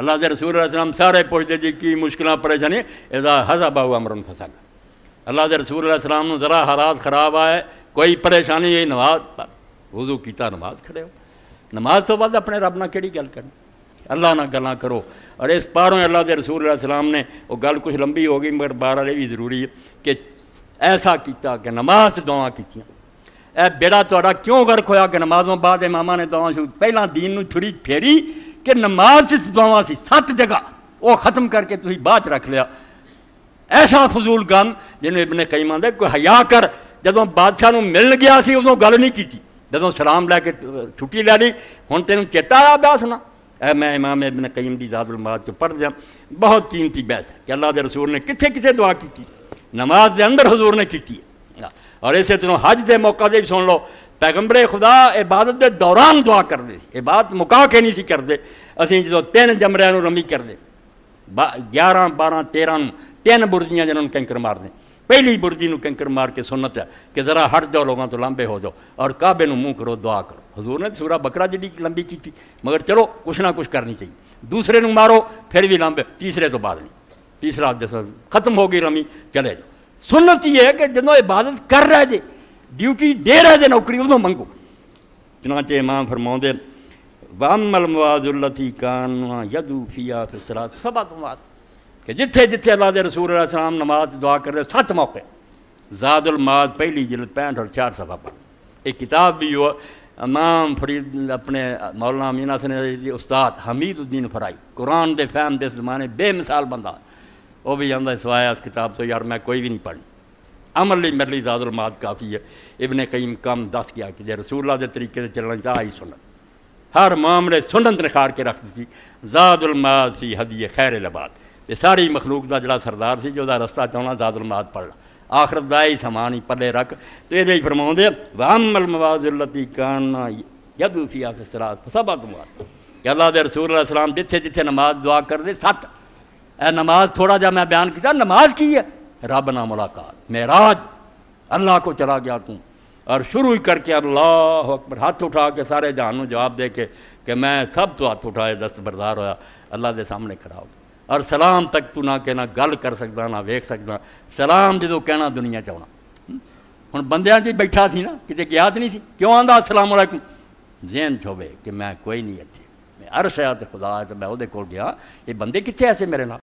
अल्लाह के रसूल सलाम सारे पुछते जी की मुश्किल परेशानी एदा हजा बाहू अमरन फसल अल्लाह के रसूल सलाम जरा हालात खराब आए कोई परेशानी है नमाज वजू किया नमाज खड़े हो नमाज तो बाद अपने रब ना कि गल करनी अल्लाह ना गल करो और इस पारों अल्लाह के रसूल सलाम ने वो गल कुछ लंबी हो गई मगर बार ये भी जरूरी है कि ऐसा किया कि नमाज दुआ की ए बेड़ा ਤੁਹਾਡਾ क्यों गर्क होया कि नमाजों बाद मामा ने दुआ शुरू पहला दीन छुरी फेरी कि नमाज दुआव से सत जगह वह खत्म करके तुम बाद रख लिया ऐसा फजूल गन जिन्हें इबने कई मानते कोई हया कर जदों बादशाह मिल गया से उदों गल नहीं की जदों सलाम लैके छुट्टी लै ली हूँ तेन चेता आया बहस ना ए मैं इमाम इबन कईम की जात नमाज चो पढ़ दिया बहुत कीमती बहस है कि अल्लाह रसूर ने कितने कितने दुआ की नमाज के अंदर हजूर ने की और इसे तरह हज के मौका से भी सुन लो पैगंबरे खुदा इबादत के दौरान दुआ कर दे इबादत मुका के नहीं ਸੀ ਕਰਦੇ ਅਸੀਂ ਜਦੋਂ ਤਿੰਨ ਜਮਰਿਆਂ ਨੂੰ ਰਮੀ ਕਰਦੇ 11 12 13 ਨੂੰ ਤਿੰਨ ਬੁਰਜੀਆਂ ਜਿਹਨਾਂ ਨੂੰ पहली बुरजी को कैंकर मार के सुनत है कि जरा हट जाओ लोगों तो लांबे हो जाओ और काबे में मूँह करो दुआ करो हजूर ने सूरा बकरा जी लंबी की मगर चलो कुछ ना कुछ करनी चाहिए दूसरे को मारो फिर भी लांबे तीसरे तो बाद नहीं तीसरा जैसा खत्म हो गई रमी चले जाओ सुनत ही है कि जो इबादत कर रहे जी ड्यूटी दे रहे थे नौकरी उदो मंगो चनाचे इमाम फरमाते वामल मवाजुल्लती कानवा यदूफिया फिसरा तो बात कि जिथे जिथे अल्लाह के रसूल सलाम नमाज दुआ कर रहे मौके जादुल माद पहली जिल पैंठ और चार सफा पर एक किताब भी हुआ इमाम फरीद अपने मौलाना मीना सने उस्ताद हमीद उद्दीन फराई कुरान के फैम के जमाने बेमिसाल बंदा वो भी आंदा सवाया इस किताब तो यार मैं कोई भी नहीं पढ़ी अमर लिए मेरे लिए जादुल माद काफ़ी है इबन कई काम दस गया कि जो रसूला के तरीके से चलने का आई सुन हर मामले सुनने निखार के रख दी जादुल माद सी हदी है खैर लबाद ये सारी मखलूक का जरा सरदार से जो रस्ता चाहना जादुल माद पढ़ आखिर दाई समान ही पले रख तो ये फरमाते वामल मवाजुलती काना यदूफिया सराद सबा दुआ अल्लाह के रसूल सलाम जिथे जिथे नमाज दुआ कर दे सत्त ए नमाज थोड़ा जहा मैं बयान किया नमाज की है रब ना मुलाकात महराज अल्लाह को चला गया तू और शुरू ही करके अल्लाह अकबर हाथ उठा के सारे जहान जवाब दे के कि मैं सब तो हाथ उठाए दस्त बरदार होया अल्लाह के सामने खड़ा हो और सलाम तक तू ना कहना गल कर सकता ना वेख सकता सलाम जो कहना दुनिया च आना हूँ बंद बैठा सी ना कि गया तो नहीं सी क्यों आंता असलाम वालेकुम जहन छोवे कि मैं कोई नहीं अच्छे मैं अर शायद खुदा तो मैं वो गया ये बंदे कितने ऐसे मेरे ना